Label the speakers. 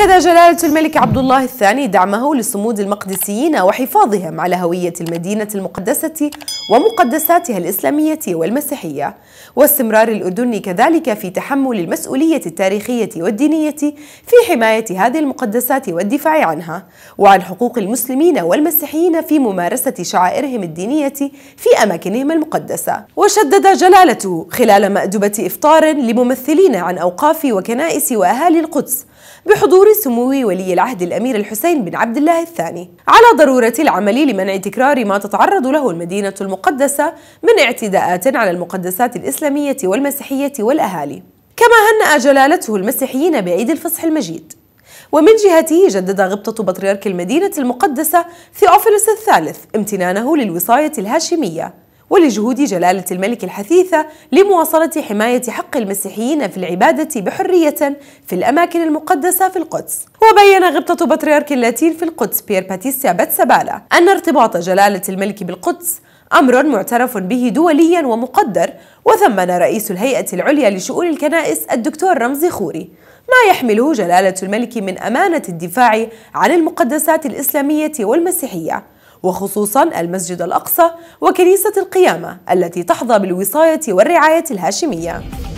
Speaker 1: أكد جلالة الملك عبد الله الثاني دعمه لصمود المقدسيين وحفاظهم على هوية المدينة المقدسة ومقدساتها الإسلامية والمسيحية واستمرار الأردن كذلك في تحمل المسؤولية التاريخية والدينية في حماية هذه المقدسات والدفاع عنها وعن حقوق المسلمين والمسيحيين في ممارسة شعائرهم الدينية في أماكنهم المقدسة وشدد جلالته خلال مأدبة إفطار لممثلين عن أوقاف وكنائس وأهالي القدس بحضور سمو ولي العهد الأمير الحسين بن عبد الله الثاني على ضرورة العمل لمنع تكرار ما تتعرض له المدينة المقدسة من اعتداءات على المقدسات الإسلامية والمسيحية والأهالي كما هنأ جلالته المسيحيين بعيد الفصح المجيد ومن جهته جدد غبطة بطريرك المدينة المقدسة ثيوفيلوس الثالث امتنانه للوصاية الهاشمية ولجهود جلالة الملك الحثيثة لمواصلة حماية حق المسيحيين في العبادة بحرية في الأماكن المقدسة في القدس وبين غبطة بطريرك اللاتين في القدس بير باتيسيا باتسابالا أن ارتباط جلالة الملك بالقدس أمر معترف به دوليا ومقدر وثمن رئيس الهيئة العليا لشؤون الكنائس الدكتور رمزي خوري ما يحمله جلالة الملك من أمانة الدفاع عن المقدسات الإسلامية والمسيحية وخصوصا المسجد الأقصى وكنيسة القيامة التي تحظى بالوصاية والرعاية الهاشمية